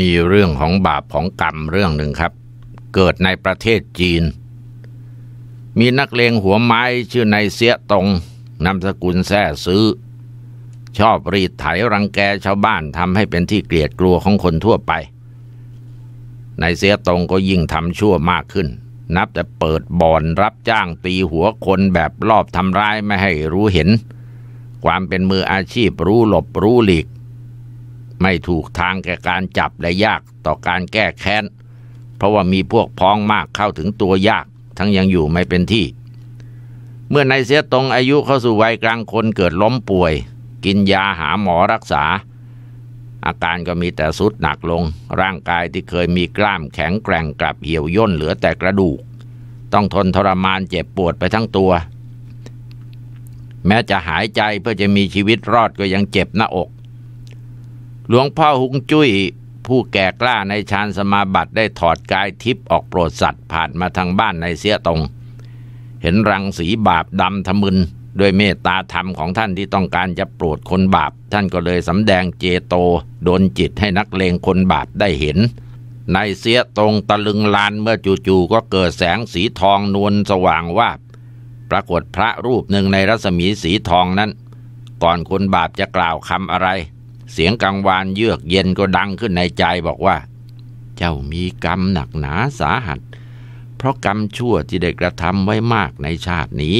มีเรื่องของบาปของกรรมเรื่องหนึ่งครับเกิดในประเทศจีน มีนักเลงหัวไม้ชื่อนายเสียตงนามสกุลแซ่ซื้อ ชอบรีดไถรังแกชาวบ้านทำให้เป็นที่เกลียดกลัวของคนทั่วไปนายเสียตงก็ยิ่งทำชั่วมากขึ้น นับแต่เปิดบ่อนรับจ้างตีหัวคนแบบรอบทำร้ายไม่ให้รู้เห็น ความเป็นมืออาชีพรู้หลบรู้หลีกไม่ถูกทางแก่การจับและยากต่อการแก้แค้น เพราะว่ามีพวกพ้องมากเข้าถึงตัวยาก ทั้งยังอยู่ไม่เป็นที่ เมื่อนายเสียตรงอายุเข้าสู่วัยกลางคนเกิดล้มป่วย กินยาหาหมอรักษา อาการก็มีแต่สุดหนักลง ร่างกายที่เคยมีกล้ามแข็งแกร่งกลับเหี่ยวย่นเหลือแต่กระดูก ต้องทนทรมานเจ็บปวดไปทั้งตัว แม้จะหายใจเพื่อจะมีชีวิตรอดก็ยังเจ็บหน้าอกหลวงพ่อฮุงจุ้ยผู้แก่กล้าในฌานสมาบัติได้ถอดกายทิพย์ออกโปรดสัตว์ผ่านมาทางบ้านในเสียตรง เห็นรังสีบาปดำทะมึนด้วยเมตตาธรรมของท่านที่ต้องการจะโปรดคนบาป ท่านก็เลยสำแดงเจโตโดนจิตให้นักเลงคนบาปได้เห็น ในเสียตรงตะลึงลานเมื่อจู่ๆก็เกิดแสงสีทองนวลสว่างวาบปรากฏพระรูปหนึ่งในรัศมีสีทองนั้น ก่อนคนบาปจะกล่าวคำอะไรเสียงกังวานเยือกเย็นก็ดังขึ้นในใจบอกว่า เจ้ามีกรรมหนักหนาสาหัส เพราะกรรมชั่วที่ได้กระทำไว้มากในชาตินี้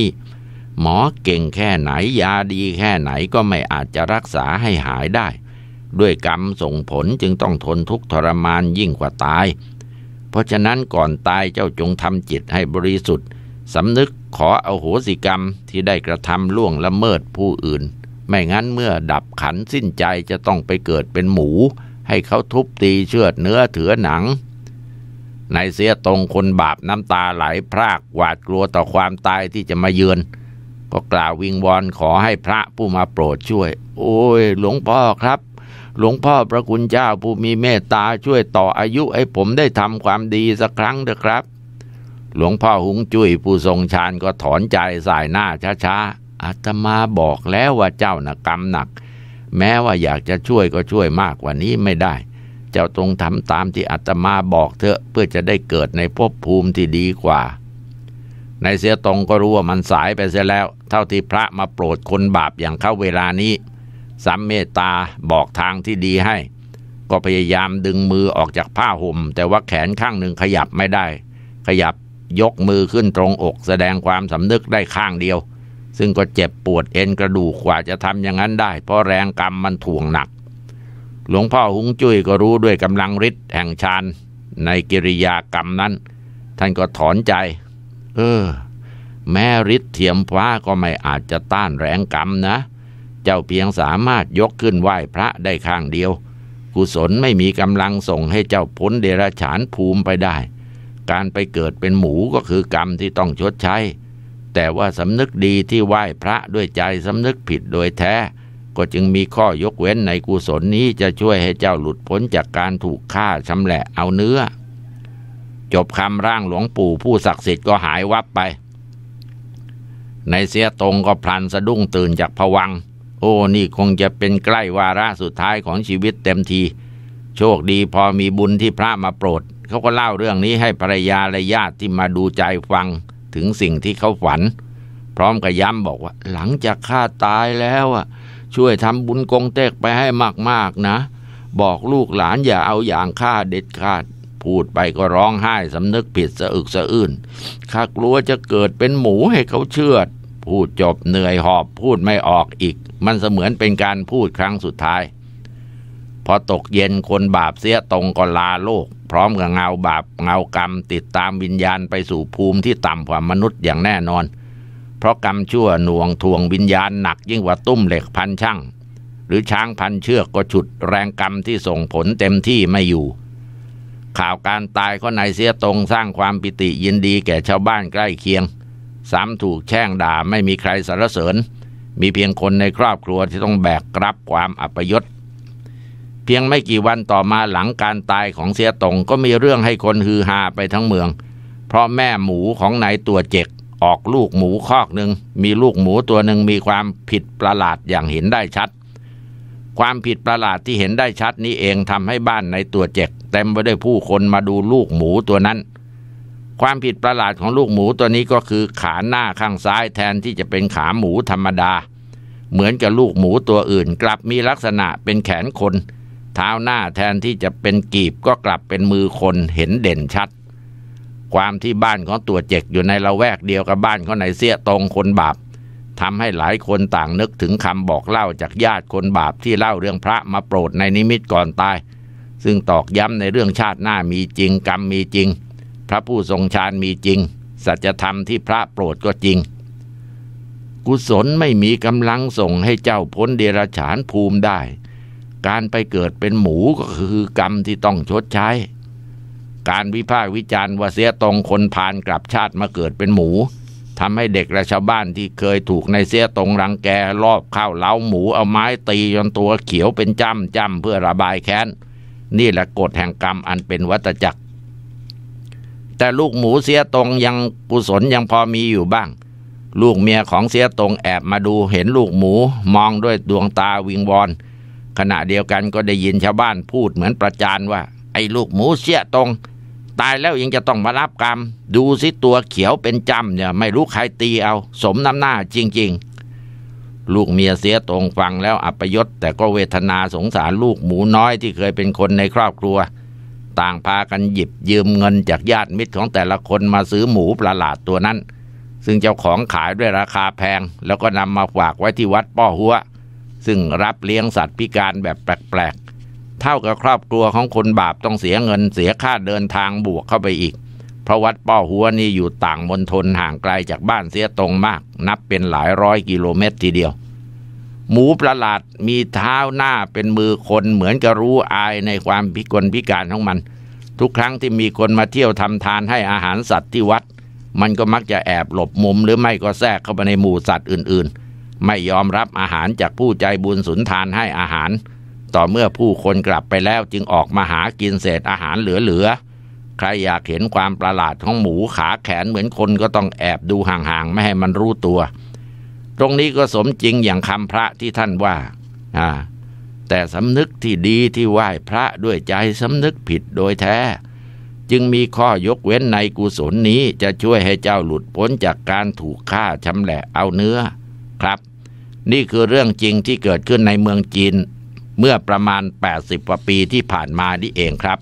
หมอเก่งแค่ไหนยาดีแค่ไหนก็ไม่อาจจะรักษาให้หายได้ ด้วยกรรมส่งผลจึงต้องทนทุกทรมานยิ่งกว่าตาย เพราะฉะนั้นก่อนตายเจ้าจงทำจิตให้บริสุทธิ์สำนึกขออโหสิกรรมที่ได้กระทำล่วงละเมิดผู้อื่นไม่งั้นเมื่อดับขันสิ้นใจจะต้องไปเกิดเป็นหมูให้เขาทุบตีเชือดเนื้อเถือหนังนายเสียตรงคนบาปน้ำตาไหลพรากหวาดกลัวต่อความตายที่จะมาเยือน ก็กล่าววิงวอนขอให้พระผู้มาโปรดช่วย โอ้ยหลวงพ่อครับ หลวงพ่อพระคุณเจ้าผู้มีเมตตาช่วยต่ออายุให้ผมได้ทำความดีสักครั้งเถอะครับ หลวงพ่อหุงจุ้ยผู้ทรงฌานก็ถอนใจสายหน้าช้าๆอาตมาบอกแล้วว่าเจ้านะกรรมหนัก แม้ว่าอยากจะช่วยก็ช่วยมากกว่านี้ไม่ได้ เจ้าตรงทำตามที่อาตมาบอกเถอะเพื่อจะได้เกิดในภพภูมิที่ดีกว่า ในเสียตรงก็รู้ว่ามันสายไปเสียแล้ว เท่าที่พระมาโปรดคนบาปอย่างเข้าเวลานี้สัมเมตตาบอกทางที่ดีให้ ก็พยายามดึงมือออกจากผ้าห่มแต่ว่าแขนข้างหนึ่งขยับไม่ได้ ขยับยกมือขึ้นตรงอกแสดงความสำนึกได้ข้างเดียวซึ่งก็เจ็บปวดเอ็นกระดูกกว่าจะทำอย่างนั้นได้ เพราะแรงกรรมมันถ่วงหนัก หลวงพ่อหุงจุ้ยก็รู้ด้วยกำลังฤทธิ์แห่งฌานในกิริยากรรมนั้น ท่านก็ถอนใจ เออ แม่ฤทธิ์เทียมพ้าก็ไม่อาจจะต้านแรงกรรมนะ เจ้าเพียงสามารถยกขึ้นไหว้พระได้ข้างเดียว กุศลไม่มีกำลังส่งให้เจ้าพ้นเดรัจฉานภูมิไปได้ การไปเกิดเป็นหมูก็คือกรรมที่ต้องชดใช้แต่ว่าสำนึกดีที่ไหว้พระด้วยใจสำนึกผิดโดยแท้ ก็จึงมีข้อยกเว้นในกุศลนี้จะช่วยให้เจ้าหลุดพ้นจากการถูกฆ่าชำแหละเอาเนื้อ จบคำร่างหลวงปู่ผู้ศักดิ์สิทธิ์ก็หายวับไป ในเสียตรงก็พลันสะดุ้งตื่นจากผวัง โอ้นี่คงจะเป็นใกล้วาระสุดท้ายของชีวิตเต็มที โชคดีพอมีบุญที่พระมาโปรดเขาก็เล่าเรื่องนี้ให้ภรรยาและญาติที่มาดูใจฟังถึงสิ่งที่เขาฝัน พร้อมกับย้ำบอกว่าหลังจากข้าตายแล้วอ่ะ ช่วยทำบุญกงเตกไปให้มากๆนะ บอกลูกหลานอย่าเอาอย่างข้าเด็ดขาด พูดไปก็ร้องไห้สำนึกผิดสะอึกสะอื้นข้ากลัวจะเกิดเป็นหมูให้เขาเชื่อด พูดจบเหนื่อยหอบพูดไม่ออกอีก มันเสมือนเป็นการพูดครั้งสุดท้าย พอตกเย็นคนบาปเสียตรงก็ลาโลกพร้อมกับเงาบาปเงากรรมติดตามวิญญาณไปสู่ภูมิที่ต่ำกว่ามนุษย์อย่างแน่นอน เพราะกรรมชั่วหน่วงทวงวิญญาณหนักยิ่งกว่าตุ้มเหล็กพันช่างหรือช้างพันเชือกก็ฉุดแรงกรรมที่ส่งผลเต็มที่ไม่อยู่ ข่าวการตายของนายเสียตรงสร้างความปิติยินดีแก่ชาวบ้านใกล้เคียง สามถูกแช่งด่าไม่มีใครสรรเสริญ มีเพียงคนในครอบครัวที่ต้องแบกรับความอัปยศพียงไม่กี่วันต่อมาหลังการตายของเสียตงก็มีเรื่องให้คนฮือฮาไปทั้งเมือง เพราะแม่หมูของนายตัวเจกออกลูกหมูคอกหนึ่งมีลูกหมูตัวหนึ่งมีความผิดประหลาดอย่างเห็นได้ชัด ความผิดประหลาดที่เห็นได้ชัดนี้เองทำให้บ้านในตัวเจกเต็มไปด้วยผู้คนมาดูลูกหมูตัวนั้น ความผิดประหลาดของลูกหมูตัวนี้ก็คือขาหน้าข้างซ้ายแทนที่จะเป็นขาหมูธรรมดา เหมือนกับลูกหมูตัวอื่นกลับมีลักษณะเป็นแขนคนท้าหน้าแทนที่จะเป็นกีบก็กลับเป็นมือคนเห็นเด่นชัด ความที่บ้านของตัวเจกอยู่ในละแวกเดียวกับบ้านของนายเสี้ยตรงคนบาปทำให้หลายคนต่างนึกถึงคำบอกเล่าจากญาติคนบาปที่เล่าเรื่องพระมาโปรดในนิมิตก่อนตาย ซึ่งตอกย้ำในเรื่องชาติหน้ามีจริง กรรมมีจริง พระผู้ทรงฌานมีจริง สัจธรรมที่พระโปรดก็จริง กุศลไม่มีกำลังส่งให้เจ้าพ้นเดรัจฉานภูมิได้การไปเกิดเป็นหมูก็คือกรรมที่ต้องชดใช้ การวิพากษ์วิจารณ์ว่าเสียตรงคนผ่านกลับชาติมาเกิดเป็นหมูทำให้เด็กและชาวบ้านที่เคยถูกในเสียตรงรังแกรอบข้าวเล้าหมูเอาไม้ตีจนตัวเขียวเป็นจ้ำจ้ำเพื่อระบายแค้น นี่แหละกฎแห่งกรรมอันเป็นวัตจักร แต่ลูกหมูเสียตรงยังกุศลยังพอมีอยู่บ้าง ลูกเมียของเสียตรงแอบมาดูเห็นลูกหมูมองด้วยดวงตาวิงวอนขณะเดียวกันก็ได้ยินชาวบ้านพูดเหมือนประจานว่า ไอ้ลูกหมูเสียตรง ตายแล้วยังจะต้องมารับกรรม ดูสิตัวเขียวเป็นจำเนี่ย ไม่รู้ใครตีเอาสมน้ำหน้าจริงๆ ลูกเมียเสียตรงฟังแล้วอัปยศ แต่ก็เวทนาสงสารลูกหมูน้อยที่เคยเป็นคนในครอบครัว ต่างพากันหยิบยืมเงินจากญาติมิตรของแต่ละคนมาซื้อหมูประหลาดตัวนั้น ซึ่งเจ้าของขายด้วยราคาแพง แล้วก็นำมาฝากไว้ที่วัดป้อหัวซึ่งรับเลี้ยงสัตว์พิการแบบแปลกๆ เท่ากับครอบครัวของคนบาปต้องเสียเงินเสียค่าเดินทางบวกเข้าไปอีก เพราะวัดป้อหัวนี่อยู่ต่างมณฑลห่างไกลจากบ้านเสียตรงมากนับเป็นหลายร้อยกิโลเมตรทีเดียว หมูประหลาดมีเท้าหน้าเป็นมือคนเหมือนกับรู้อายในความพิกลพิการของมัน ทุกครั้งที่มีคนมาเที่ยวทำทานให้อาหารสัตว์ที่วัด มันก็มักจะแอบหลบมุม หรือไม่ก็แทรกเข้าไปในหมู่สัตว์อื่นๆไม่ยอมรับอาหารจากผู้ใจบุญสุนทานให้อาหาร ต่อเมื่อผู้คนกลับไปแล้วจึงออกมาหากินเศษอาหารเหลือๆใครอยากเห็นความประหลาดของหมูขาแขนเหมือนคนก็ต้องแอบดูห่างๆ ไม่ให้มันรู้ตัว ตรงนี้ก็สมจริงอย่างคำพระที่ท่านว่า อ่า แต่สำนึกที่ดีที่ไหว้พระด้วยใจสำนึกผิดโดยแท้ จึงมีข้อยกเว้นในกุศลนี้จะช่วยให้เจ้าหลุดพ้นจากการถูกฆ่าชำแหละเอาเนื้อครับนี่คือเรื่องจริงที่เกิดขึ้นในเมืองจีนเมื่อประมาณ 80กว่าปีที่ผ่านมานี่เองครับ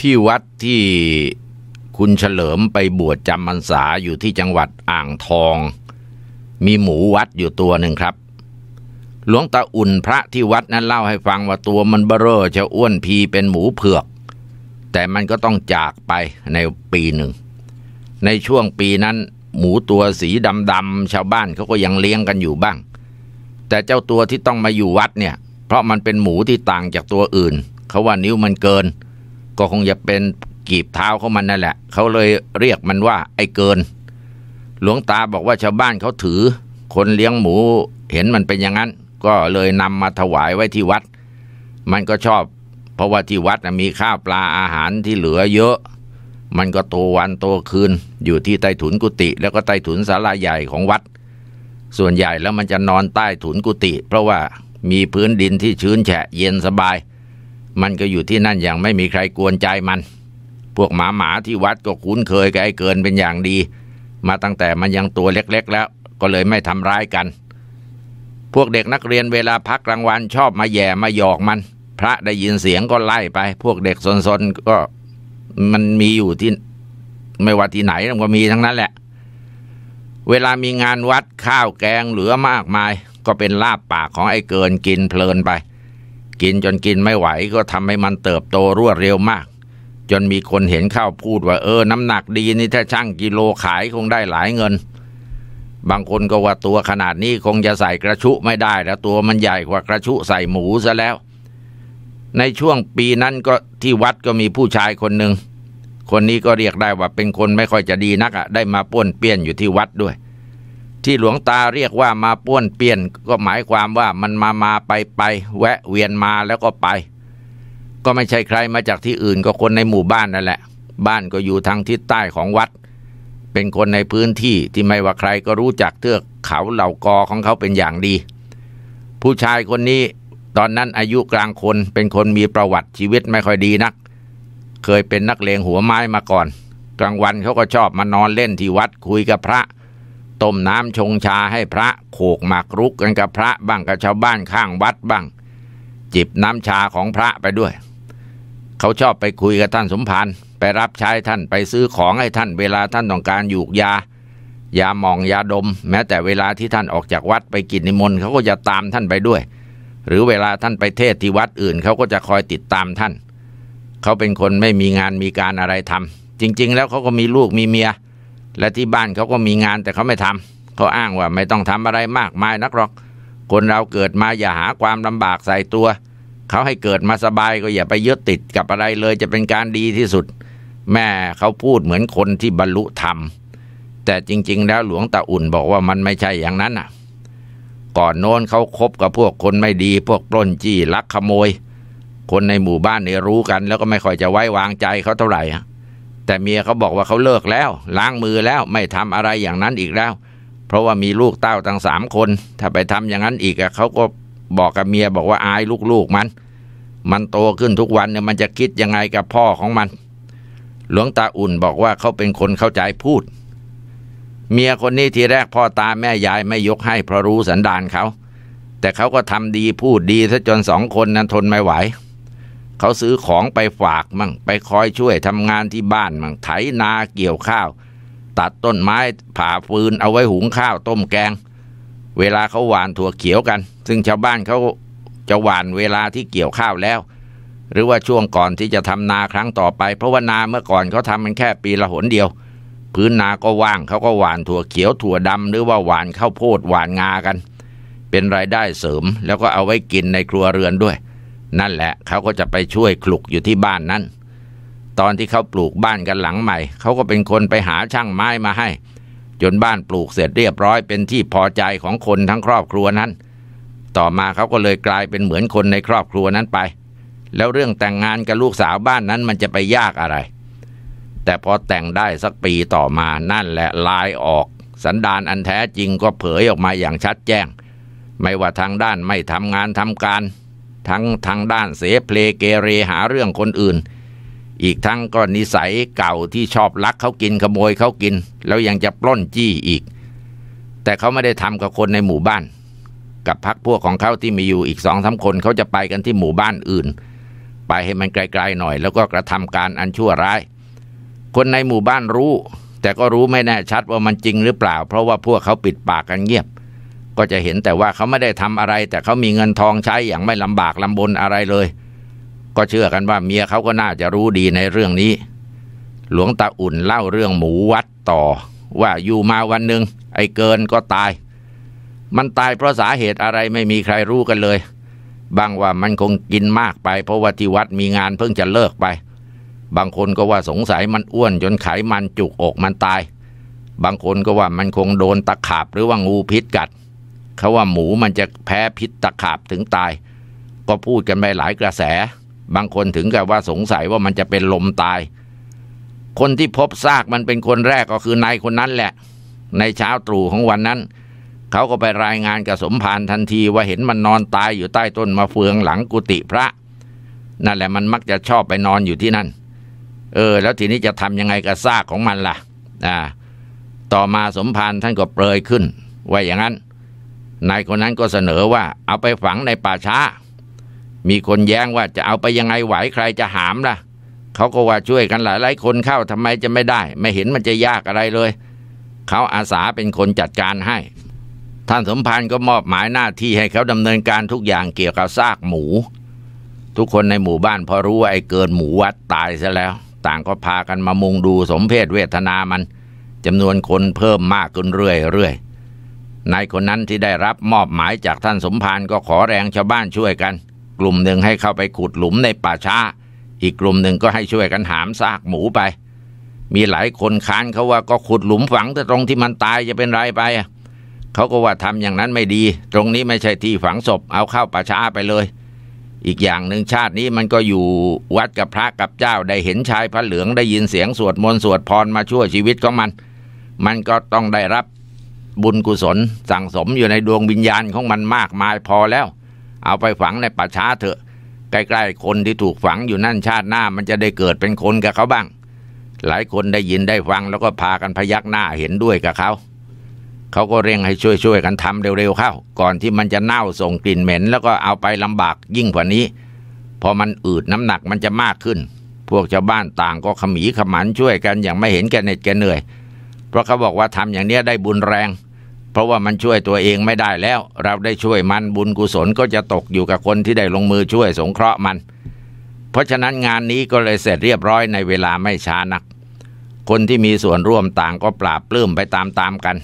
ที่วัดที่คุณเฉลิมไปบวชจำพรรษาอยู่ที่จังหวัดอ่างทอง มีหมูวัดอยู่ตัวหนึ่งครับหลวงตาอุ่นพระที่วัดนั้นเล่าให้ฟังว่าตัวมันเบ้อจะอ้วนพีเป็นหมูเผือก แต่มันก็ต้องจากไปในปีหนึ่ง ในช่วงปีนั้นหมูตัวสีดำๆชาวบ้านเขาก็ยังเลี้ยงกันอยู่บ้าง แต่เจ้าตัวที่ต้องมาอยู่วัดเนี่ยเพราะมันเป็นหมูที่ต่างจากตัวอื่นเขาว่านิ้วมันเกิน ก็คงจะเป็นกีบเท้าเขามันนั่นแหละเขาเลยเรียกมันว่าไอ้เกิน หลวงตาบอกว่าชาวบ้านเขาถือ คนเลี้ยงหมูเห็นมันเป็นอย่างนั้นก็เลยนำมาถวายไว้ที่วัด มันก็ชอบ เพราะว่าที่วัดมีข้าวปลาอาหารที่เหลือเยอะ มันก็โตวันโตคืน อยู่ที่ใต้ถุนกุฏิแล้วก็ใต้ถุนศาลาใหญ่ของวัด ส่วนใหญ่แล้วมันจะนอนใต้ถุนกุฏิเพราะว่ามีพื้นดินที่ชื้นแฉะเย็นสบาย มันก็อยู่ที่นั่นอย่างไม่มีใครกวนใจมัน พวกหมาหมาที่วัดก็คุ้นเคยกับไอ้เกินเป็นอย่างดี มาตั้งแต่มันยังตัวเล็กๆ แล้วก็เลยไม่ทำร้ายกันพวกเด็กนักเรียน เวลาพักกลางวันชอบมาแย่มาหยอกมัน พระได้ยินเสียงก็ไล่ไป พวกเด็กสนๆก็มันมีอยู่ที่ไม่ว่าที่ไหนมันก็มีทั้งนั้นแหละ เวลามีงานวัดข้าวแกงเหลือมากมาย ก็เป็นลาบปากของไอ้เกินกินเพลินไป กินจนกินไม่ไหว ก็ทำให้มันเติบโตรวดเร็วมาก จนมีคนเห็นข้าวพูดว่าเออน้ำหนักดีนี่ถ้าช่างกิโลขายคงได้หลายเงินบางคนก็ว่าตัวขนาดนี้คงจะใส่กระชุไม่ได้แล้ว ตัวมันใหญ่กว่ากระชุใส่หมูซะแล้ว ในช่วงปีนั้นก็ที่วัดก็มีผู้ชายคนหนึ่ง คนนี้ก็เรียกได้ว่าเป็นคนไม่ค่อยจะดีนักอะ่ะได้มาป้วนเปี้ยนอยู่ที่วัดด้วย ที่หลวงตาเรียกว่ามาป้วนเปี้ยน ก็หมายความว่ามันมามาไปไปแวะเวียนมาแล้วก็ไป ก็ไม่ใช่ใครมาจากที่อื่นก็คนในหมู่บ้านนั่นแหละ บ้านก็อยู่ทางทิศใต้ของวัดเป็นคนในพื้นที่ที่ไม่ว่าใครก็รู้จักเทือกเขาเหล่ากอของเขาเป็นอย่างดี ผู้ชายคนนี้ตอนนั้นอายุกลางคนเป็นคนมีประวัติชีวิตไม่ค่อยดีนัก เคยเป็นนักเลงหัวไม้มาก่อนกลางวันเขาก็ชอบมานอนเล่นที่วัดคุยกับพระต้มน้ำชงชาให้พระโขกหมากรุกกันกับพระบ้างกับชาวบ้านข้างวัดบ้างจิบน้ำชาของพระไปด้วย เขาชอบไปคุยกับท่านสมภารไปรับใช้ท่านไปซื้อของให้ท่าน เวลาท่านต้องการอยู่ยายาหมองยาดม แม้แต่เวลาที่ท่านออกจากวัดไปกินนิมนต์เขาก็จะตามท่านไปด้วย หรือเวลาท่านไปเทศที่วัดอื่นเขาก็จะคอยติดตามท่านเขาเป็นคนไม่มีงานมีการอะไรทำ จริงๆ แล้วเขาก็มีลูกมีเมีย และที่บ้านเขาก็มีงานแต่เขาไม่ทำเขาอ้างว่าไม่ต้องทำอะไรมากมายนักหรอก คนเราเกิดมาอย่าหาความลำบากใส่ตัวเขาให้เกิดมาสบายก็อย่าไปยึดติดกับอะไรเลยจะเป็นการดีที่สุดแม่เขาพูดเหมือนคนที่บรรลุธรรม แต่จริงๆ แล้วหลวงตาอุ่นบอกว่ามันไม่ใช่อย่างนั้นน่ะ ก่อนโน้นเขาคบกับพวกคนไม่ดี พวกปล้นจี้ลักขโมย คนในหมู่บ้านเนี่ยรู้กัน แล้วก็ไม่ค่อยจะไว้วางใจเขาเท่าไหร่แต่เมียเขาบอกว่าเขาเลิกแล้ว ล้างมือแล้วไม่ทำอะไรอย่างนั้นอีกแล้ว เพราะว่ามีลูกเต้าตั้งสามคน ถ้าไปทำอย่างนั้นอีกอะเขาก็บอกกับเมียบอกว่าอายลูกๆมัน มันโตขึ้นทุกวันเนี่ยมันจะคิดยังไงกับพ่อของมันหลวงตาอุ่นบอกว่าเขาเป็นคนเข้าใจพูดเมียคนนี้ทีแรกพ่อตาแม่ยายไม่ยกให้เพราะรู้สันดานเขา แต่เขาก็ทำดีพูดดีซะจนสองคนนั้นทนไม่ไหว เขาซื้อของไปฝากมั่งไปคอยช่วยทำงานที่บ้านมั่งไถนาเกี่ยวข้าว ตัดต้นไม้ผ่าฟืนเอาไว้หุงข้าวต้มแกง เวลาเขาหวานถั่วเขียวกัน ซึ่งชาวบ้านเขาจะหวานเวลาที่เกี่ยวข้าวแล้วหรือว่าช่วงก่อนที่จะทำนาครั้งต่อไป เพราะว่านาเมื่อก่อนเขาทามันแค่ปีละหนเดียว พื้นนาก็ว่างเขาก็หว่านถั่วเขียวถั่วดำหรือว่าหว่านข้าวโพดหว่านงากัน เป็นรายได้เสริมแล้วก็เอาไว้กินในครัวเรือนด้วย นั่นแหละเขาก็จะไปช่วยคลุกอยู่ที่บ้านนั้น ตอนที่เขาปลูกบ้านกันหลังใหม่ เขาก็เป็นคนไปหาช่างไม้มาให้ จนบ้านปลูกเสร็จเรียบร้อย เป็นที่พอใจของคนทั้งครอบครัวนั้น ต่อมาเขาก็เลยกลายเป็นเหมือนคนในครอบครัวนั้นไปแล้วเรื่องแต่งงานกับลูกสาวบ้านนั้นมันจะไปยากอะไร แต่พอแต่งได้สักปีต่อมา นั่นแหละลายออก สันดานอันแท้จริงก็เผยออกมาอย่างชัดแจ้ง ไม่ว่าทางด้านไม่ทำงานทำการ ทั้งทางด้านเสเพลเกเรหาเรื่องคนอื่น อีกทั้งก็นิสัยเก่าที่ชอบลักเขากินขโมยเขากิน แล้วยังจะปล้นจี้อีก แต่เขาไม่ได้ทำกับคนในหมู่บ้าน กับพักพวกของเขาที่มีอยู่อีกสองสาคนเขาจะไปกันที่หมู่บ้านอื่นไปให้มันไกลๆหน่อย แล้วก็กระทำการอันชั่วร้าย คนในหมู่บ้านรู้ แต่ก็รู้ไม่แน่ชัดว่ามันจริงหรือเปล่า เพราะว่าพวกเขาปิดปากกันเงียบ ก็จะเห็นแต่ว่าเขาไม่ได้ทำอะไร แต่เขามีเงินทองใช้อย่างไม่ลำบากลำบนอะไรเลย ก็เชื่อกันว่าเมียเขาก็น่าจะรู้ดีในเรื่องนี้ หลวงตาอุ่นเล่าเรื่องหมูวัดต่อ ว่าอยู่มาวันหนึ่งไอ้เกินก็ตาย มันตายเพราะสาเหตุอะไรไม่มีใครรู้กันเลยบางว่ามันคงกินมากไปเพราะว่าที่วัดมีงานเพิ่งจะเลิกไป บางคนก็ว่าสงสัยมันอ้วนจนไขมันจุกอกมันตาย บางคนก็ว่ามันคงโดนตะขาบ หรือว่างูพิษกัด เขาว่าหมูมันจะแพ้พิษตะขาบถึงตาย ก็พูดกันไปหลายกระแส บางคนถึงกับว่าสงสัยว่ามันจะเป็นลมตาย คนที่พบซากมันเป็นคนแรกก็คือนายคนนั้นแหละ ในเช้าตรู่ของวันนั้นเขาก็ไปรายงานกับสมภารทันที ว่าเห็นมันนอนตายอยู่ใต้ต้นมะเฟืองหลังกุฏิพระ นั่นแหละมันมักจะชอบไปนอนอยู่ที่นั่น เออแล้วทีนี้จะทำยังไงกับซากของมันล่ะอ่าต่อมาสมภารท่านก็เปรยขึ้นว่าอย่างนั้นนายคนนั้นก็เสนอว่าเอาไปฝังในป่าช้า มีคนแย้งว่าจะเอาไปยังไงไหวใครจะหามล่ะ เขาก็ว่าช่วยกันหลายหลายคนเข้าทำไมจะไม่ได้ ไม่เห็นมันจะยากอะไรเลย เขาอาสาเป็นคนจัดการให้ท่านสมพันธ์ก็มอบหมายหน้าที่ให้เขาดำเนินการทุกอย่างเกี่ยวกับซากหมู ทุกคนในหมู่บ้านพอรู้ว่าไอ้เกินหมูวัดตายซะแล้ว ต่างก็พากันมามุงดูสมเพศเวทนามันจำนวนคนเพิ่มมากขึ้นเรื่อยๆนายคนนั้นที่ได้รับมอบหมายจากท่านสมพันธ์ก็ขอแรงชาวบ้านช่วยกัน กลุ่มหนึ่งให้เข้าไปขุดหลุมในป่าช้า อีกกลุ่มหนึ่งก็ให้ช่วยกันหามซากหมูไป มีหลายคนค้านเขาว่าก็ขุดหลุมฝังแต่ตรงที่มันตายจะเป็นไรไปอ่ะเขา ก็ว่าทำอย่างนั้นไม่ดี ตรงนี้ไม่ใช่ที่ฝังศพ เอาเข้าป่าช้าไปเลย อีกอย่างหนึ่งชาตินี้มันก็อยู่วัดกับพระกับเจ้าได้เห็นชายพระเหลือง ได้ยินเสียงสวดมนต์สวดพรมาช่วยชีวิตของมัน มันก็ต้องได้รับบุญกุศลสั่งสมอยู่ในดวงวิญญาณของมันมากมายพอแล้ว เอาไปฝังในป่าช้าเถอะ ใกล้ๆ คนที่ถูกฝังอยู่นั่นชาติหน้ามันจะได้เกิดเป็นคนกับเขาบ้าง หลายคนได้ยินได้ฟังแล้วก็พากันพยักหน้าเห็นด้วยกับเขาเขาก็เร่งให้ช่วยๆกันทำเร็วๆเข้า ก่อนที่มันจะเน่าส่งกลิ่นเหม็น แล้วก็เอาไปลำบากยิ่งกว่านี้พอมันอืดน้ำหนักมันจะมากขึ้น พวกชาวบ้านต่างก็ขมีขมันช่วยกันอย่างไม่เห็นแก่เหน็ดแก่เหนื่อย เพราะเขาบอกว่าทำอย่างนี้ได้บุญแรง เพราะว่ามันช่วยตัวเองไม่ได้แล้วเราได้ช่วยมันบุญกุศลก็จะตกอยู่กับคนที่ได้ลงมือช่วยสงเคราะห์มัน เพราะฉะนั้นงานนี้ก็เลยเสร็จเรียบร้อยในเวลาไม่ช้านัก คนที่มีส่วนร่วมต่างก็ปราบปลื้มไปตามๆกัน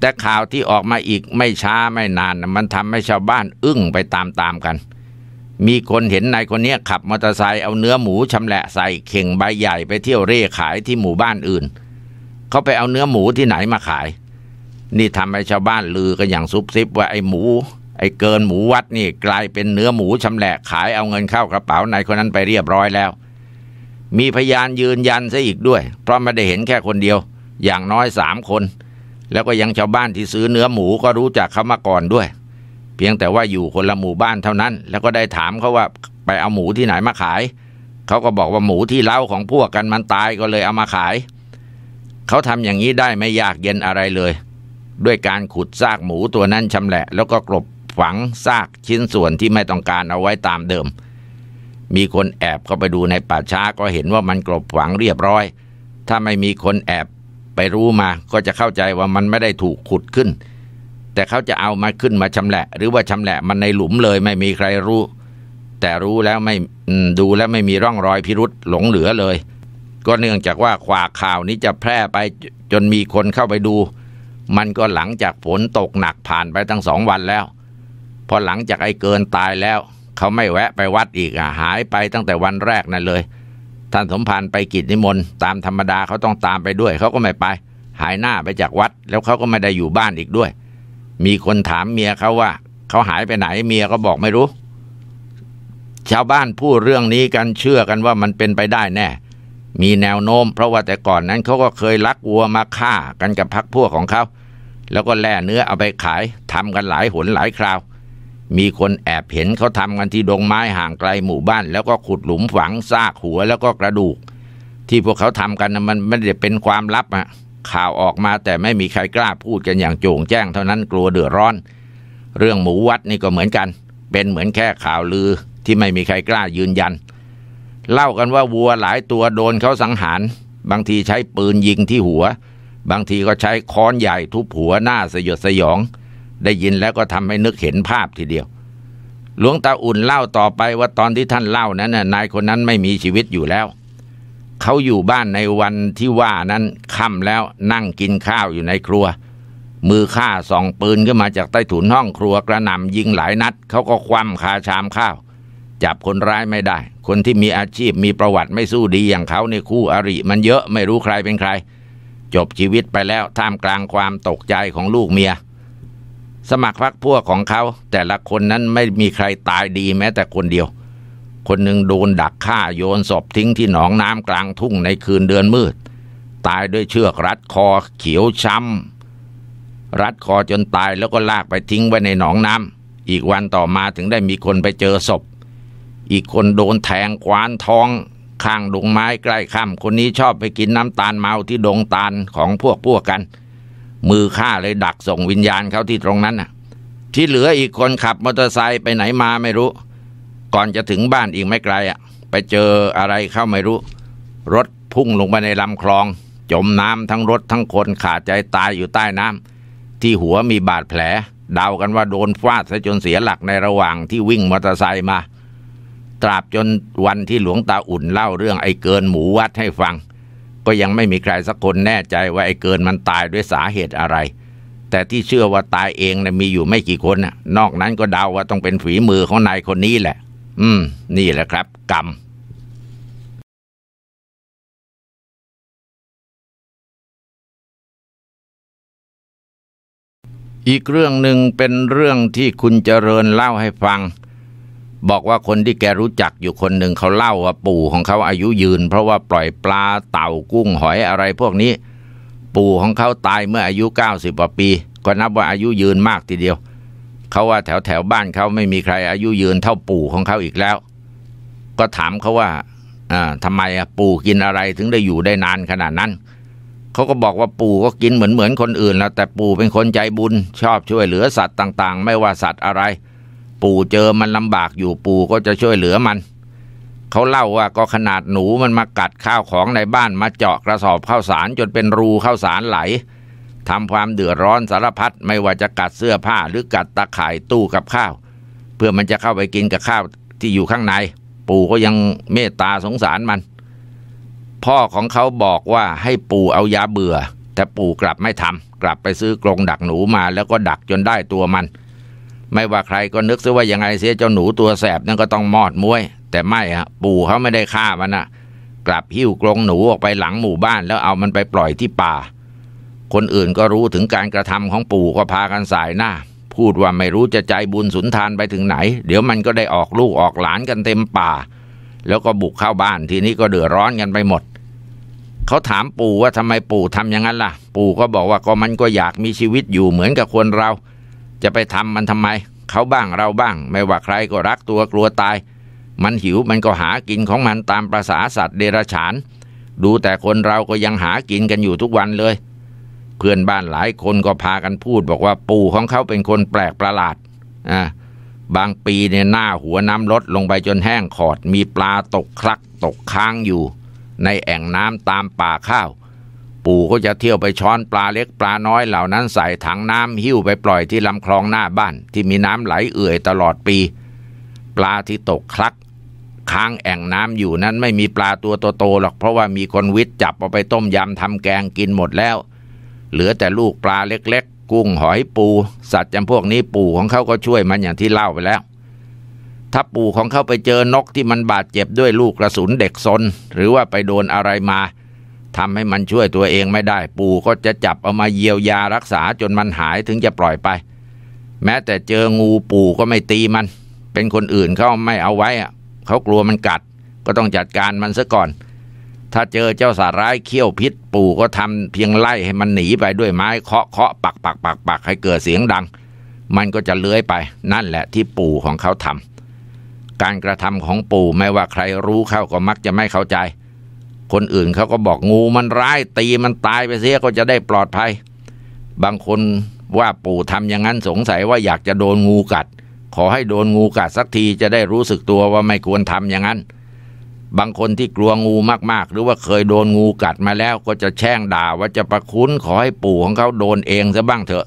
แต่ข่าวที่ออกมาอีกไม่ช้าไม่นาน มันทำให้ชาวบ้านอึ้งไปตามๆกัน มีคนเห็นนายคนนี้ขับมอเตอร์ไซค์เอาเนื้อหมูชำแหละใส่เข่งใบใหญ่ไปเที่ยวเร่ขายที่หมู่บ้านอื่น เขาไปเอาเนื้อหมูที่ไหนมาขาย นี่ทำให้ชาวบ้านลือกันอย่างซุบซิบว่าไอ้หมู ไอ้เกินหมูวัดนี่กลายเป็นเนื้อหมูชำแหละขายเอาเงินเข้ากระเป๋านายคนนั้นไปเรียบร้อยแล้ว มีพยานยืนยันซะอีกด้วย เพราะไม่ได้เห็นแค่คนเดียว อย่างน้อยสามคนแล้วก็ยังชาวบ้านที่ซื้อเนื้อหมูก็รู้จักเขามาก่อนด้วย เพียงแต่ว่าอยู่คนละหมู่บ้านเท่านั้น แล้วก็ได้ถามเขาว่าไปเอาหมูที่ไหนมาขาย เขาก็บอกว่าหมูที่เล้าของพวกกันมันตายก็เลยเอามาขาย เขาทำอย่างนี้ได้ไม่ยากเย็นอะไรเลย ด้วยการขุดซากหมูตัวนั้นชำแหละ แล้วก็กลบฝังซากชิ้นส่วนที่ไม่ต้องการเอาไว้ตามเดิม มีคนแอบเข้าไปดูในป่าช้าก็เห็นว่ามันกลบฝังเรียบร้อยถ้าไม่มีคนแอบไปรู้มาก็จะเข้าใจว่ามันไม่ได้ถูกขุดขึ้น แต่เขาจะเอามาขึ้นมาชำแหละหรือว่าชำแหละมันในหลุมเลย ไม่มีใครรู้ แต่รู้แล้วไม่ดูแล้วไม่มีร่องรอยพิรุษหลงเหลือเลย ก็เนื่องจากว่าขวาข่าวนี้จะแพร่ไปจนมีคนเข้าไปดู มันก็หลังจากฝนตกหนักผ่านไปตั้งสองวันแล้วพอหลังจากไอ้เกินตายแล้ว เขาไม่แวะไปวัดอีกอ่ะหายไปตั้งแต่วันแรกนั่นเลยท่านสมภารไปกิจนิมนต์ตามธรรมดาเขาต้องตามไปด้วยเขาก็ไม่ไป หายหน้าไปจากวัด แล้วเขาก็ไม่ได้อยู่บ้านอีกด้วย มีคนถามเมียเขาว่าเขาหายไปไหนเมียก็บอกไม่รู้ ชาวบ้านพูดเรื่องนี้กันเชื่อกันว่ามันเป็นไปได้แน่ มีแนวโน้มเพราะว่าแต่ก่อนนั้นเขาก็เคยลักวัวมาฆ่ากันกับพักพวกของเขา แล้วก็แล่เนื้อเอาไปขายทำกันหลายหนหลายคราวมีคนแอบเห็นเขาทำกันที่ดงไม้ห่างไกลหมู่บ้านแล้วก็ขุดหลุมฝังซากหัวแล้วก็กระดูก ที่พวกเขาทำกันมันไม่ได้เป็นความลับอะข่าวออกมาแต่ไม่มีใครกล้าพูดกันอย่างโจ่งแจ้งเท่านั้นกลัวเดือดร้อน เรื่องหมูวัดนี่ก็เหมือนกัน เป็นเหมือนแค่ข่าวลือที่ไม่มีใครกล้ายืนยัน เล่ากันว่าวัวหลายตัวโดนเขาสังหาร บางทีใช้ปืนยิงที่หัว บางทีก็ใช้ค้อนใหญ่ทุบหัวหน้าสยดสยองได้ยินแล้วก็ทำให้นึกเห็นภาพทีเดียว หลวงตาอุ่นเล่าต่อไปว่าตอนที่ท่านเล่านั้นน่ะนายคนนั้นไม่มีชีวิตอยู่แล้ว เขาอยู่บ้านในวันที่ว่านั้นค่าแล้วนั่งกินข้าวอยู่ในครัว มือฆ่าส่องปืนขึ้นมาจากใต้ถุนห้องครัวกระหน่ำยิงหลายนัดเขาก็คว่ำคาชามข้าว จับคนร้ายไม่ได้ คนที่มีอาชีพมีประวัติไม่สู้ดีอย่างเขาในคู่อริมันเยอะไม่รู้ใครเป็นใคร จบชีวิตไปแล้วท่ามกลางความตกใจของลูกเมียสมัครพรรคพวกของเขาแต่ละคนนั้นไม่มีใครตายดีแม้แต่คนเดียว คนหนึ่งโดนดักฆ่าโยนศพทิ้งที่หนองน้ำกลางทุ่งในคืนเดือนมืด ตายด้วยเชือกรัดคอเขียวช้ำรัดคอจนตายแล้วก็ลากไปทิ้งไว้ในหนองน้ำอีกวันต่อมาถึงได้มีคนไปเจอศพอีกคนโดนแทงควานท้องข้างดงไม้ใกล้ค่ำคนนี้ชอบไปกินน้ำตาลเมาที่ดงตาลของพวกพวกกันมือข้าเลยดักส่งวิญญาณเขาที่ตรงนั้นน่ะ ที่เหลืออีกคนขับมอเตอร์ไซค์ไปไหนมาไม่รู้ ก่อนจะถึงบ้านอีกไม่ไกลอ่ะ ไปเจออะไรเข้าไม่รู้ รถพุ่งลงไปในลำคลอง จมน้ำทั้งรถทั้งคนขาดใจตายอยู่ใต้น้ำที่หัวมีบาดแผล เดากันว่าโดนฟาดซะจนเสียหลักในระหว่างที่วิ่งมอเตอร์ไซค์มา ตราบจนวันที่หลวงตาอุ่นเล่าเรื่องไอ้เกินหมูวัดให้ฟังก็ยังไม่มีใครสักคนแน่ใจว่าไอ้เกินมันตายด้วยสาเหตุอะไร แต่ที่เชื่อว่าตายเองนะมีอยู่ไม่กี่คนนะนอกนั้นก็เดาว่าต้องเป็นฝีมือของนายคนนี้แหละ อืม นี่แหละครับ กรรม อีกเรื่องหนึ่งเป็นเรื่องที่คุณเจริญเล่าให้ฟังบอกว่าคนที่แกรู้จักอยู่คนหนึ่งเขาเล่าว่าปู่ของเขาอายุยืน เพราะว่าปล่อยปลาเต่ากุ้งหอยอะไรพวกนี้ ปู่ของเขาตายเมื่ออายุ90กว่าปี ก็นับว่าอายุยืนมากทีเดียว เขาว่าแถวแถวบ้านเขาไม่มีใครอายุยืนเท่าปู่ของเขาอีกแล้ว ก็ถามเขาว่าทำไมปู่กินอะไรถึงได้อยู่ได้นานขนาดนั้น เขาก็บอกว่าปู่ก็กินเหมือนเหมือนคนอื่นแล้วแต่ปู่เป็นคนใจบุญชอบช่วยเหลือสัตว์ต่างๆ ไม่ว่าสัตว์อะไรปู่เจอมันลำบากอยู่ปู่ก็จะช่วยเหลือมัน เขาเล่าว่าก็ขนาดหนูมันมากัดข้าวของในบ้านมาเจาะกระสอบข้าวสารจนเป็นรูข้าวสารไหล ทำความเดือดร้อน สารพัดไม่ว่าจะกัดเสื้อผ้าหรือกัดตะข่ายตู้กับข้าว เพื่อมันจะเข้าไปกินกับข้าวที่อยู่ข้างใน ปู่ก็ยังเมตตาสงสารมัน พ่อของเขาบอกว่าให้ปู่เอายาเบื่อ แต่ปู่กลับไม่ทำกลับไปซื้อกรงดักหนูมาแล้วก็ดักจนได้ตัวมันไม่ว่าใครก็นึกซะว่ายังไงเสียเจ้าหนูตัวแสบนั่นก็ต้องมอดมวย แต่ไม่ฮะปู่เขาไม่ได้ฆ่ามันนะกลับหิ้วกรงหนูออกไปหลังหมู่บ้านแล้วเอามันไปปล่อยที่ป่า คนอื่นก็รู้ถึงการกระทำของปู่ก็พากันสายหน้า พูดว่าไม่รู้จะใจบุญสุนทานไปถึงไหน เดี๋ยวมันก็ได้ออกลูกออกหลานกันเต็มป่า แล้วก็บุกเข้าบ้าน ทีนี้ก็เดือดร้อนกันไปหมดเขาถามปู่ว่าทำไมปู่ทำอย่างนั้นล่ะปู่ก็บอกว่าก็มันก็อยากมีชีวิตอยู่เหมือนกับคนเราจะไปทำมันทำไม เขาบ้างเราบ้างไม่ว่าใครก็รักตัวกลัวตาย มันหิวมันก็หากินของมันตามประษาสัตว์เดรัจฉาน ดูแต่คนเราก็ยังหากินกันอยู่ทุกวันเลยเพื่อนบ้านหลายคนก็พากันพูด บอกว่าปู่ของเขาเป็นคนแปลกประหลาดอ่าบางปีเนี่ยหน้าหัวน้ำลดลงไปจนแห้งขอดมีปลาตกคลักตกค้างอยู่ ในแอ่งน้ำตามป่าข้าวปู่ก็จะเที่ยวไปช้อนปลาเล็กปลาน้อยเหล่านั้นใส่ถังน้ำหิ้วไปปล่อยที่ลำคลองหน้าบ้าน ที่มีน้ำไหลเอื่อยตลอดปี ปลาที่ตกคลักค้างแอ่งน้ำอยู่นั้นไม่มีปลาตัวโตๆหรอกเพราะว่ามีคนวิทย์จับเอาไปต้มยำทำแกงกินหมดแล้ว เหลือแต่ลูกปลาเล็กๆ กุ้งหอยปู สัตว์จำพวกนี้ปู่ของเขาก็ช่วยมันอย่างที่เล่าไปแล้ว ถ้าปู่ของเขาไปเจอนกที่มันบาดเจ็บด้วยลูกกระสุนเด็กซน หรือว่าไปโดนอะไรมาทำให้มันช่วยตัวเองไม่ได้ ปู่ก็จะจับเอามาเยียวยารักษาจนมันหายถึงจะปล่อยไป แม้แต่เจองูปู่ก็ไม่ตีมัน เป็นคนอื่นเขาไม่เอาไว้เขากลัวมันกัด ก็ต้องจัดการมันซะก่อน ถ้าเจอเจ้าสาร้ายเขี้ยวพิษ ปู่ก็ทำเพียงไล่ให้มันหนีไปด้วยไม้ เคาะเคาะปักปักปักปักให้เกิดเสียงดัง มันก็จะเลื้อยไปนั่นแหละที่ปู่ของเขาทำการกระทำของปู่ไม่ว่าใครรู้เข้าก็มักจะไม่เข้าใจคนอื่นเขาก็บอกงูมันร้ายตีมันตายไปเสียก็จะได้ปลอดภัย บางคนว่าปู่ทำอย่างนั้นสงสัยว่าอยากจะโดนงูกัด ขอให้โดนงูกัดสักทีจะได้รู้สึกตัวว่าไม่ควรทำอย่างนั้น บางคนที่กลัวงูมากๆ หรือว่าเคยโดนงูกัดมาแล้วก็จะแช่งด่าว่าจะประคุณขอให้ปู่ของเขาโดนเองซะบ้างเถอะ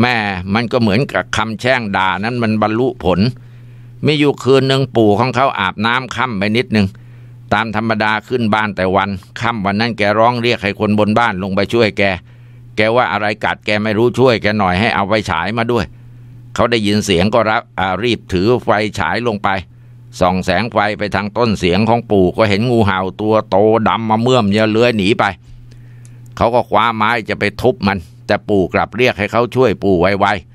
แม่มันก็เหมือนกับคำแช่งด่านั้นมันบรรลุผลมีอยู่คืนหนึ่งปู่ของเขาอาบน้ำค่ำไปนิดนึงตามธรรมดาขึ้นบ้านแต่วันค่ำวันนั้นแกร้องเรียกให้คนบนบ้านลงไปช่วยแก แกว่าอะไรกัดแกไม่รู้ช่วยแกหน่อยให้เอาไฟฉายมาด้วย เขาได้ยินเสียงก็รับรีบถือไฟฉายลงไปส่องแสงไฟไปทางต้นเสียงของปู่ก็เห็นงูเห่าตัวโตดำมาเมื่อมเยเลื้อยหนีไป เขาก็คว้าไม้จะไปทุบมัน แต่ปู่กลับเรียกให้เขาช่วยปู่ไวๆ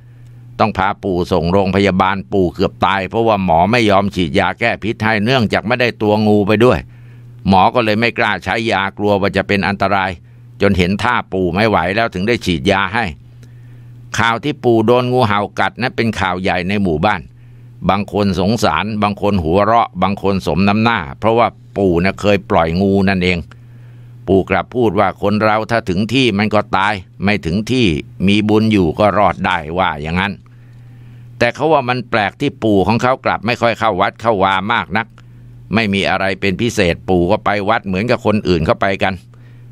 ต้องพาปู่ส่งโรงพยาบาลปู่เกือบตาย เพราะว่าหมอไม่ยอมฉีดยาแก้พิษให้เนื่องจากไม่ได้ตัวงูไปด้วย หมอ ก็เลยไม่กล้าใช้ยากลัวว่าจะเป็นอันตราย จนเห็นท่าปู่ไม่ไหวแล้วถึงได้ฉีดยาให้ ข่าวที่ปู่โดนงูเห่ากัดนะั้นเป็นข่าวใหญ่ในหมู่บ้าน บางคนสงสารบางคนหัวเราะ บางคนสมน้ำหน้า เพราะว่าปู่นะเคยปล่อยงูนั่นเอง ปู่กลับพูดว่าคนเราถ้าถึงที่มันก็ตาย ไม่ถึงที่มีบุญอยู่ก็รอดได้ว่าอย่างนั้นแต่เขาว่ามันแปลกที่ปู่ของเขากลับไม่ค่อยเข้าวัดเข้าวามากนัก ไม่มีอะไรเป็นพิเศษปู่ก็ไปวัดเหมือนกับคนอื่นเข้าไปกัน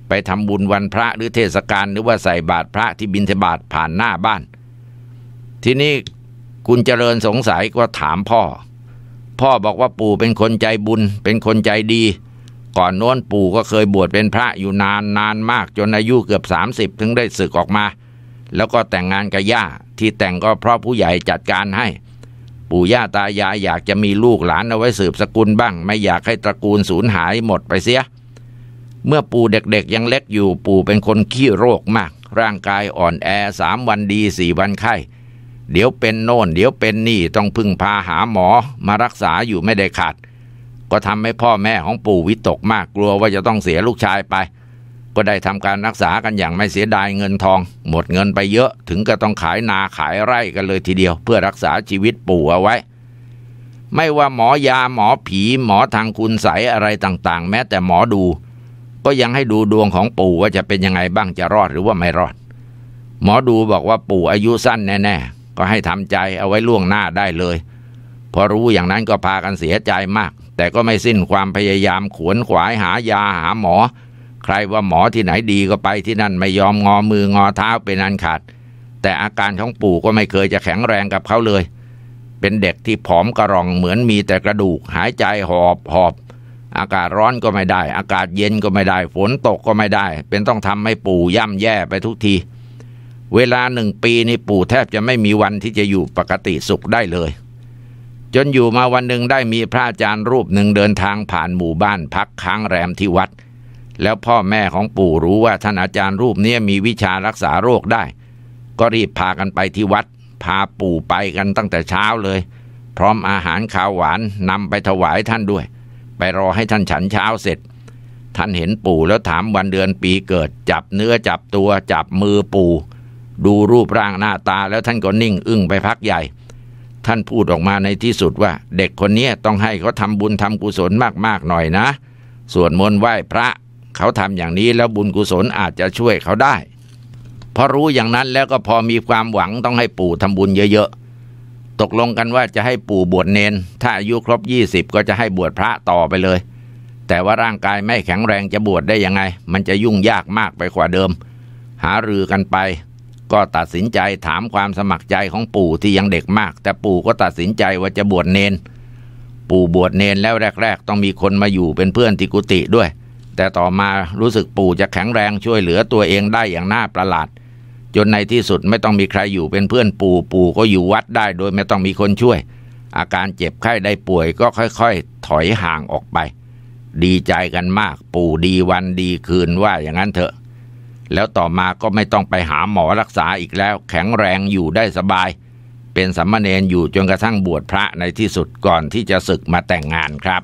ไปทำบุญวันพระหรือเทศกาลหรือว่าใส่บาตรพระที่บิณฑบาตผ่านหน้าบ้านทีนี้คุณเจริญสงสัยก็ถามพ่อ พ่อบอกว่าปู่เป็นคนใจบุญเป็นคนใจดี ก่อนโน้นปู่ก็เคยบวชเป็นพระอยู่นานนานมากจนอายุเกือบ 30 ถึงได้ศึกออกมาแล้วก็แต่งงานกับย่า ที่แต่งก็เพราะผู้ใหญ่จัดการให้ ปู่ย่าตายายอยากจะมีลูกหลานเอาไว้สืบสกุลบ้าง ไม่อยากให้ตระกูลสูญหายหมดไปเสีย เมื่อปู่เด็กๆยังเล็กอยู่ปู่เป็นคนขี้โรคมาก ร่างกายอ่อนแอสามวันดีสี่วันไข้ เดี๋ยวเป็นโน่น เดี๋ยวเป็นนี่ต้องพึ่งพาหาหมอมารักษาอยู่ไม่ได้ขาด ก็ทำให้พ่อแม่ของปู่วิตกมากกลัวว่าจะต้องเสียลูกชายไปก็ได้ทำการรักษากันอย่างไม่เสียดายเงินทอง หมดเงินไปเยอะถึงก็ต้องขายนาขายไร่กันเลยทีเดียวเพื่อรักษาชีวิตปู่เอาไว้ ไม่ว่าหมอยาหมอผีหมอทางคุณใสอะไรต่างๆแม้แต่หมอดู ก็ยังให้ดูดวงของปู่ว่าจะเป็นยังไงบ้างจะรอดหรือว่าไม่รอดหมอดูบอกว่าปู่อายุสั้นแน่ๆ ก็ให้ทำใจเอาไว้ล่วงหน้าได้เลยพอรู้อย่างนั้นก็พากันเสียใจมากแต่ก็ไม่สิ้นความพยายามขวนขวายหายาหาหมอใครว่าหมอที่ไหนดีก็ไปที่นั่นไม่ยอมงอมืองอเท้าเป็นอันขาด แต่อาการของปู่ก็ไม่เคยจะแข็งแรงกับเขาเลย เป็นเด็กที่ผอมกระรองเหมือนมีแต่กระดูกหายใจหอบหอบอากาศร้อนก็ไม่ได้ อากาศเย็นก็ไม่ได้ฝนตกก็ไม่ได้ เป็นต้องทำให้ปู่ย่ำแย่ไปทุกที เวลาหนึ่งปีนี่ปู่แทบจะไม่มีวันที่จะอยู่ปกติสุขได้เลย จนอยู่มาวันหนึ่งได้มีพระอาจารย์รูปหนึ่งเดินทางผ่านหมู่บ้านพักค้างแรมที่วัดเแล้วพ่อแม่ของปู่รู้ว่าท่านอาจารย์รูปนี้มีวิชารักษาโรคได้ ก็รีบพากันไปที่วัด พาปู่ไปกันตั้งแต่เช้าเลย พร้อมอาหารข้าวหวานนำไปถวายท่านด้วย ไปรอให้ท่านฉันเช้าเสร็จ ท่านเห็นปู่แล้วถามวันเดือนปีเกิด จับเนื้อจับตัวจับมือปู่ ดูรูปร่างหน้าตาแล้วท่านก็นิ่งอึ้งไปพักใหญ่ ท่านพูดออกมาในที่สุดว่า เด็กคนนี้ต้องให้เขาทำบุญทำกุศลมากๆหน่อยนะ ส่วนมนต์ไหว้พระเขาทำอย่างนี้แล้วบุญกุศลอาจจะช่วยเขาได้ พอรู้อย่างนั้นแล้วก็พอมีความหวังต้องให้ปู่ทำบุญเยอะๆ ตกลงกันว่าจะให้ปู่บวชเนน ถ้าอายุครบยี่สิบก็จะให้บวชพระต่อไปเลย แต่ว่าร่างกายไม่แข็งแรงจะบวชได้ยังไง มันจะยุ่งยากมากไปกว่าเดิม หารือกันไป ก็ตัดสินใจถามความสมัครใจของปู่ที่ยังเด็กมาก แต่ปู่ก็ตัดสินใจว่าจะบวชเนน ปู่บวชเนนแล้วแรก ๆ ต้องมีคนมาอยู่เป็นเพื่อนที่กุฏิด้วยแต่ต่อมารู้สึกปู่จะแข็งแรงช่วยเหลือตัวเองได้อย่างน่าประหลาด จนในที่สุดไม่ต้องมีใครอยู่เป็นเพื่อนปู่ปู่ก็อยู่วัดได้โดยไม่ต้องมีคนช่วย อาการเจ็บไข้ได้ป่วย ก็ค่อย ๆ ถอยห่างออกไป ดีใจกันมาก ปู่ดีวันดีคืนว่าอย่างนั้นเถอะ แล้วต่อมาก็ไม่ต้องไปหาหมอรักษาอีกแล้ว แข็งแรงอยู่ได้สบายเป็นสัมมาเนนอยู่จนกระทั่งบวชพระในที่สุดก่อนที่จะศึกมาแต่งงานครับ